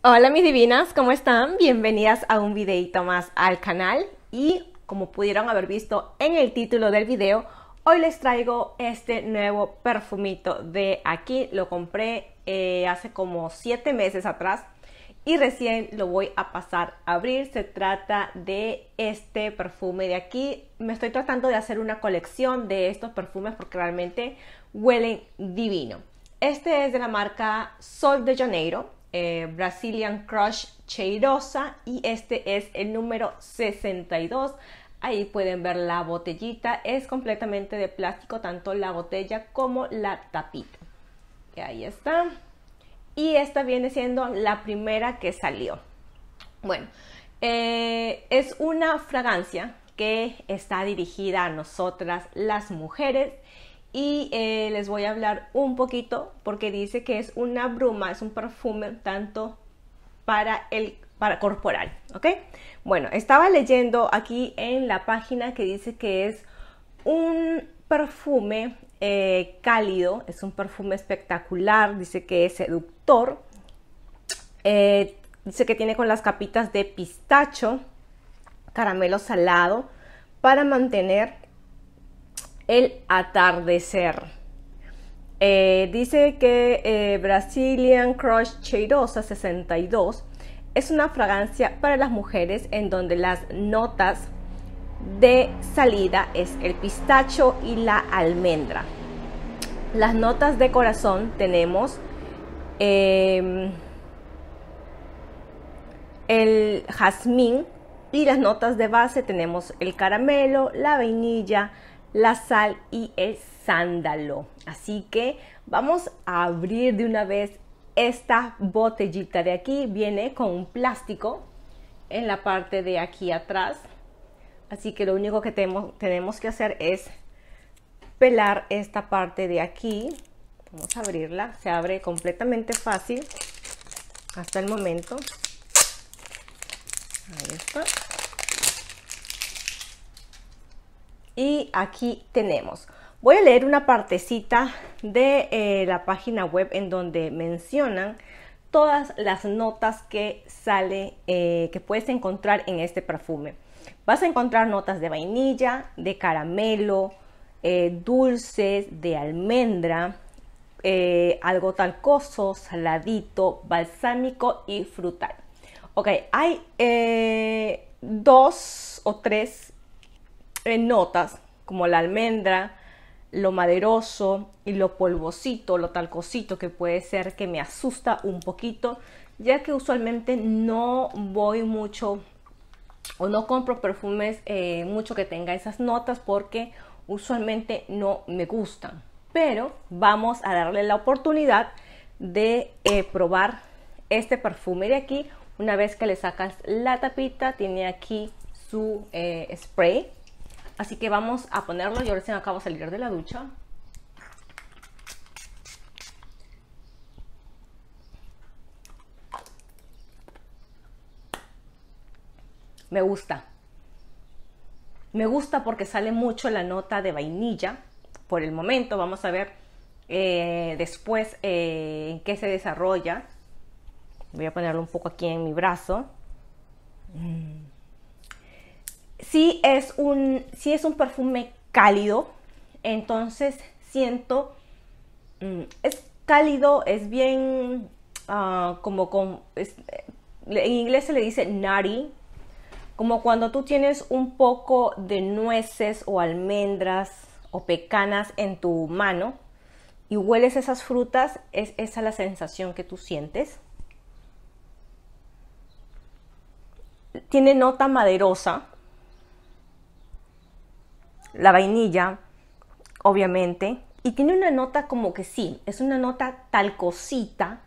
Hola mis divinas, ¿cómo están? Bienvenidas a un videito más al canal y como pudieron haber visto en el título del video, hoy les traigo este nuevo perfumito de aquí, lo compré eh, hace como 7 meses atrás y recién lo voy a pasar a abrir. Se trata de este perfume de aquí. Me estoy tratando de hacer una colección de estos perfumes porque realmente huelen divino. Este es de la marca Sol de Janeiro brasilian eh, Brazilian Crush Cheirosa y este es el número 62. Ahí pueden ver la botellita, es completamente de plástico, tanto la botella como la tapita. Y ahí está. Y esta viene siendo la primera que salió. Bueno, eh, es una fragancia que está dirigida a nosotras las mujeres y eh, les voy a hablar un poquito porque dice que es una bruma, es un perfume tanto para el para corporal, ¿ok? Bueno, estaba leyendo aquí en la página que dice que es un perfume eh, cálido, es un perfume espectacular, dice que es seductor, eh, dice que tiene con las capitas de pistacho, caramelo salado, para mantener el atardecer. Eh, dice que eh, Brazilian Crush Cheirosa 62 es una fragancia para las mujeres en donde las notas de salida es el pistacho y la almendra. Las notas de corazón tenemos em, el jazmín y las notas de base tenemos el caramelo, la vainilla, la sal y el sándalo. Así que vamos a abrir de una vez esta botellita de aquí. Viene con un plástico en la parte de aquí atrás. Así que lo único que tenemos, tenemos que hacer es pelar esta parte de aquí. Vamos a abrirla. Se abre completamente fácil hasta el momento. Ahí está. y aquí tenemos. Voy a leer una partecita de eh, la página web en donde mencionan todas las notas que sale, eh, que puedes encontrar en este perfume. Vas a encontrar notas de vainilla, de caramelo, eh, dulces, de almendra, algo talcoso, saladito, balsámico y frutal. Ok, hay dos o tres notas como la almendra, lo maderoso y lo polvosito, lo talcosito que puede ser que me asusta un poquito, ya que usualmente no voy mucho o no compro perfumes eh, mucho que tenga esas notas porque usualmente no me gustan. Pero vamos a darle la oportunidad de eh, probar este perfume de aquí. Una vez que le sacas la tapita, tiene aquí su eh, spray Así que vamos a ponerlo. Yo recién acabo de salir de la ducha. Me gusta. Me gusta porque sale mucho la nota de vainilla. Por el momento vamos a ver eh, después eh, en qué se desarrolla. Voy a ponerlo un poco aquí en mi brazo. Mm sí es un, es un perfume cálido, entonces siento, mm, es cálido, es bien ah, como con, en inglés se le dice nutty, como cuando tú tienes un poco de nueces o almendras o pecanas en tu mano y hueles esas frutas, es esa la sensación que tú sientes. Tiene nota maderosa, la vainilla, obviamente, y tiene una nota como que sí, es una nota tal cosita.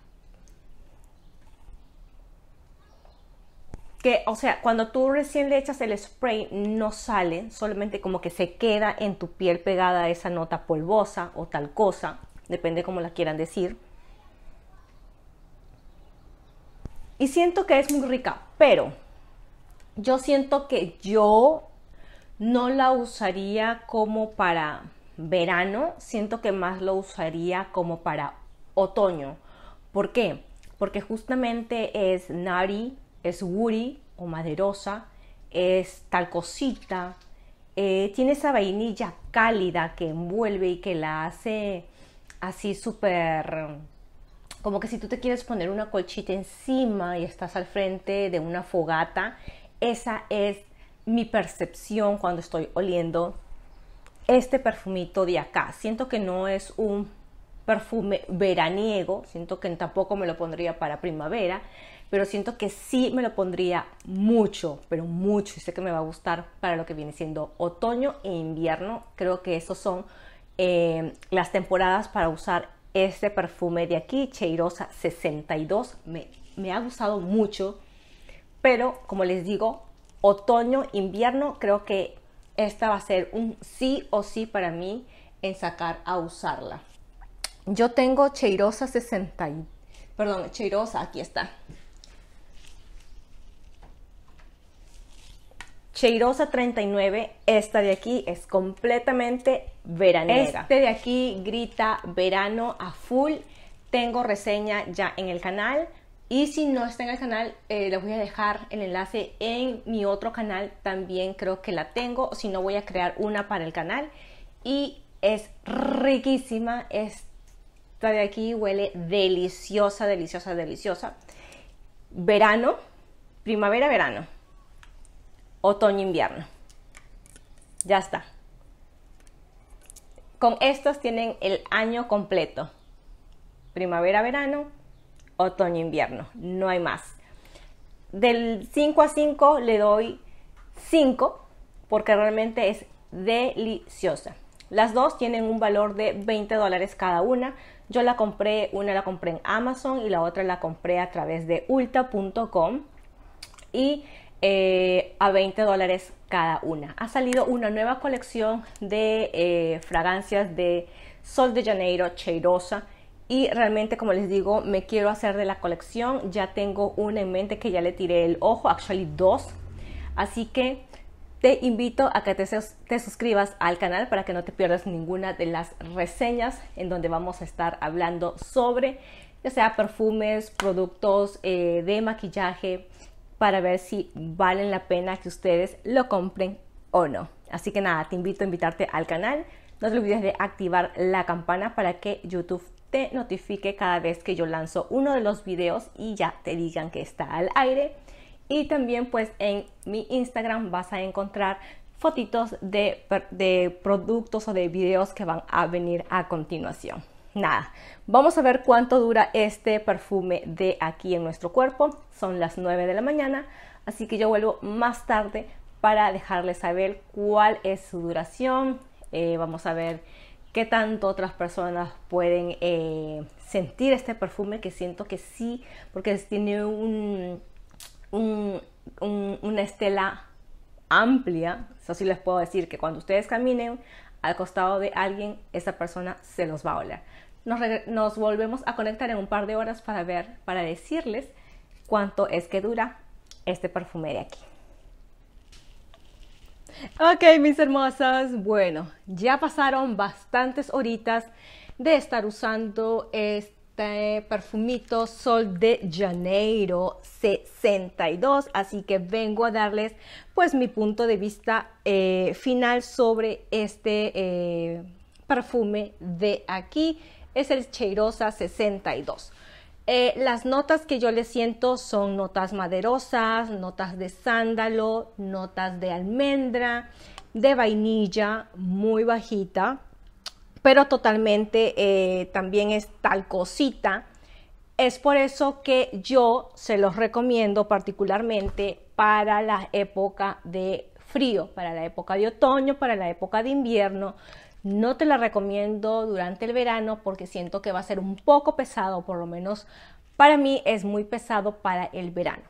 Que, o sea, cuando tú recién le echas el spray no sale, solamente como que se queda en tu piel pegada esa nota polvosa o tal cosa. depende como la quieran decir. Y siento que es muy rica, pero yo siento que yo no la usaría como para verano, siento que más lo usaría como para otoño. ¿Por qué? Porque justamente es nari, es woody o maderosa, es talcosita, cosita, eh, tiene esa vainilla cálida que envuelve y que la hace así súper... Como que si tú te quieres poner una colchita encima y estás al frente de una fogata, esa es mi percepción cuando estoy oliendo este perfumito de acá. Siento que no es un perfume veraniego, siento que tampoco me lo pondría para primavera, pero siento que sí me lo pondría mucho, pero mucho, y sé que me va a gustar para lo que viene siendo otoño e invierno. Creo que esos son eh, las temporadas para usar este perfume de aquí, Cheirosa 62. Me, me ha gustado mucho, pero como les digo, otoño, invierno, creo que esta va a ser un sí o sí para mí en sacar a usarla. Yo tengo Cheirosa 60, perdón, Cheirosa, aquí está. Cheirosa 39, esta de aquí es completamente veranera. Este de aquí grita verano a full. Tengo reseña ya en el canal y si no está en el canal, eh, les voy a dejar el enlace en mi otro canal. También creo que la tengo. Si no, voy a crear una para el canal. Y es riquísima. Esta de aquí huele deliciosa, deliciosa, deliciosa. Verano, primavera, verano. Otoño, invierno. Ya está. Con estas tienen el año completo. Primavera, verano, otoño-invierno, no hay más. Del 5 a 5 le doy 5 porque realmente es deliciosa. Las dos tienen un valor de 20 dólares cada una. Yo la compré, una la compré en Amazon y la otra la compré a través de ulta.com y eh, a 20 dólares cada una. Ha salido una nueva colección de eh, fragancias de Sol de Janeiro, Cheirosa y realmente como les digo me quiero hacer de la colección ya tengo una en mente que ya le tiré el ojo actually dos así que te invito a que te, suscribas al canal para que no te pierdas ninguna de las reseñas en donde vamos a estar hablando sobre ya sea perfumes, productos eh, de maquillaje para ver si valen la pena que ustedes lo compren o no. Así que nada, te invito a invitarte al canal. No te olvides de activar la campana para que YouTube te notifique cada vez que yo lanzo uno de los videos y ya te digan que está al aire. Y también pues en mi Instagram vas a encontrar fotitos de, productos o de videos que van a venir a continuación. Nada, vamos a ver cuánto dura este perfume de aquí en nuestro cuerpo. Son las 9 de la mañana, así que yo vuelvo más tarde para dejarles saber cuál es su duración. Eh, vamos a ver qué tanto otras personas pueden eh, sentir este perfume que siento que sí, porque tiene un, una estela amplia, eso sí les puedo decir que cuando ustedes caminen al costado de alguien, esa persona se los va a oler. Nos, nos volvemos a conectar en un par de horas para ver, para decirles cuánto es que dura este perfume de aquí. Ok, mis hermosas. Bueno, ya pasaron bastantes horitas de estar usando este perfumito Sol de Janeiro 62. Así que vengo a darles pues mi punto de vista eh, final sobre este eh, perfume de aquí. Es el Cheirosa 62. Eh, las notas que yo le siento son notas maderosas, notas de sándalo, notas de almendra, de vainilla, muy bajita, pero totalmente eh, también es tal cosita Es por eso que yo se los recomiendo particularmente para la época de frío, para la época de otoño, para la época de invierno. No te la recomiendo durante el verano porque siento que va a ser un poco pesado, por lo menos para mí es muy pesado para el verano.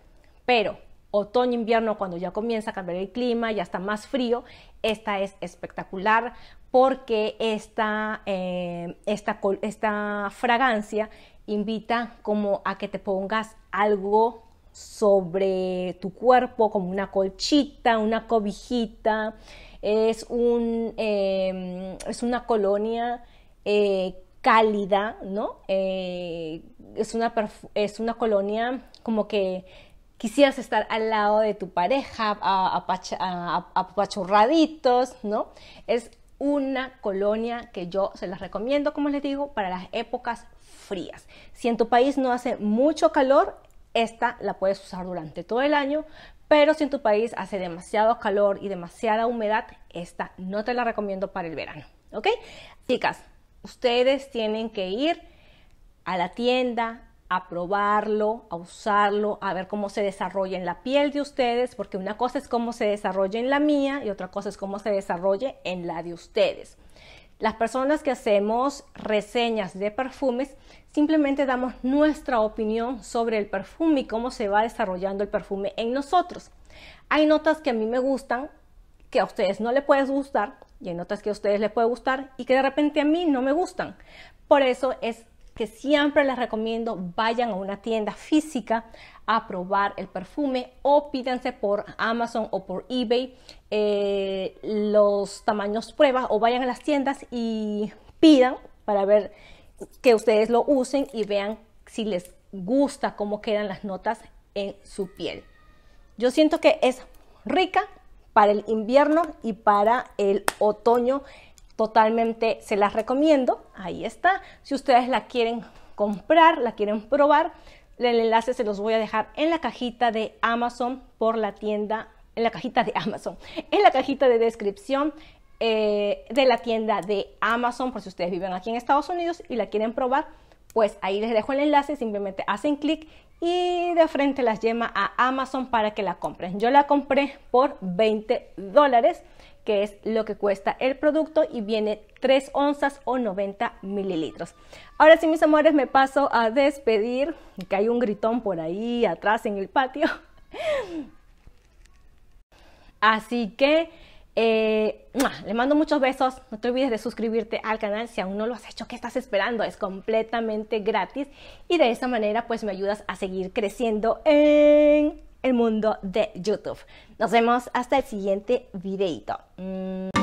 Pero otoño, invierno, cuando ya comienza a cambiar el clima, ya está más frío, esta es espectacular porque esta, eh, esta fragancia invita como a que te pongas algo sobre tu cuerpo, como una colchita, una cobijita es, un, em, es una colonia eh, cálida, ¿no? Eh, es, una es una colonia como que quisieras estar al lado de tu pareja, apachurraditos, ¿no? Es una colonia que yo se las recomiendo, como les digo, para las épocas frías. Si en tu país no hace mucho calor, esta la puedes usar durante todo el año, pero si en tu país hace demasiado calor y demasiada humedad, esta no te la recomiendo para el verano. ¿Ok? Chicas, ustedes tienen que ir a la tienda, a probarlo, a usarlo, a ver cómo se desarrolla en la piel de ustedes, porque una cosa es cómo se desarrolla en la mía y otra cosa es cómo se desarrolla en la de ustedes. Las personas que hacemos reseñas de perfumes simplemente damos nuestra opinión sobre el perfume y cómo se va desarrollando el perfume en nosotros. Hay notas que a mí me gustan, que a ustedes no les puede gustar, y hay notas que a ustedes les puede gustar y que de repente a mí no me gustan. Por eso es que siempre les recomiendo vayan a una tienda física a probar el perfume o pídanse por Amazon o por eBay eh, los tamaños pruebas o vayan a las tiendas y pidan para ver que ustedes lo usen y vean si les gusta cómo quedan las notas en su piel. Yo siento que es rica para el invierno y para el otoño. Totalmente se las recomiendo. Ahí está. Si ustedes la quieren comprar, la quieren probar, el enlace se los voy a dejar en la cajita de Amazon por la tienda, en la cajita de Amazon, en la cajita de descripción eh, de la tienda de Amazon, por si ustedes viven aquí en Estados Unidos y la quieren probar, pues ahí les dejo el enlace, simplemente hacen clic y de frente las lleva a Amazon para que la compren. Yo la compré por 20 dólares que es lo que cuesta el producto y viene 3 onzas o 90 mililitros. Ahora sí, mis amores, me paso a despedir, que hay un gritón por ahí atrás en el patio. Así que eh, le mando muchos besos. No te olvides de suscribirte al canal si aún no lo has hecho. ¿Qué estás esperando? Es completamente gratis y de esa manera pues me ayudas a seguir creciendo en el mundo de YouTube. Nos vemos hasta el siguiente videito. Mm.